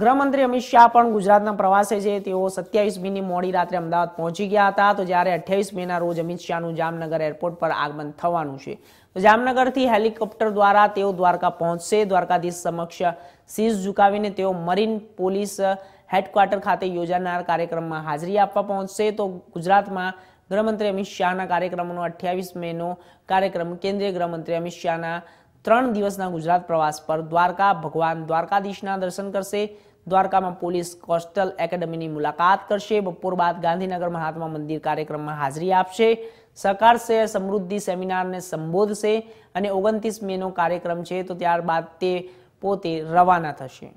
ગૃહમંત્રી અમિત શાહ પણ ગુજરાતના પ્રવાસે છે તેઓ સત્યાવીસમીની મોડી રાત્રે અમદાવાદ પહોંચી ગયા હતા તો જ્યારે અઠ્યાવીસ મેના રોજ અમિત શાહનું જામનગર એરપોર્ટ પર આગમન થવાનું છે તો જામનગરથી હેલિકોપ્ટર દ્વારા તેઓ દ્વારકા પહોંચશે દ્વારકાધીશ સમક્ષ શીશ ઝુકાવીને તેઓ મરીન પોલીસ હેડક્વાર્ટર ખાતે યોજાનાર કાર્યક્રમમાં હાજરી આપવા પહોંચશે તો ગુજરાતમાં ગૃહમંત્રી અમિત શાહના કાર્યક્રમનો અઠ્યાવીસ મેનો કાર્યક્રમ કેન્દ્રીય ગૃહમંત્રી અમિત શાહના ત્રણ દિવસના ગુજરાત પ્રવાસ પર દ્વારકા ભગવાન દ્વારકાધીશના દર્શન કરશે દ્વારકામાં પોલીસ કોસ્ટલ એકેડમીની મુલાકાત કરશે બપોર બાદ ગાંધીનગર મહાત્મા મંદિર કાર્યક્રમમાં હાજરી આપશે સહકાર છે સમૃદ્ધિ સેમિનારને સંબોધશે અને ઓગણત્રીસ મેનો કાર્યક્રમ છે તો ત્યારબાદ તે પોતે રવાના થશે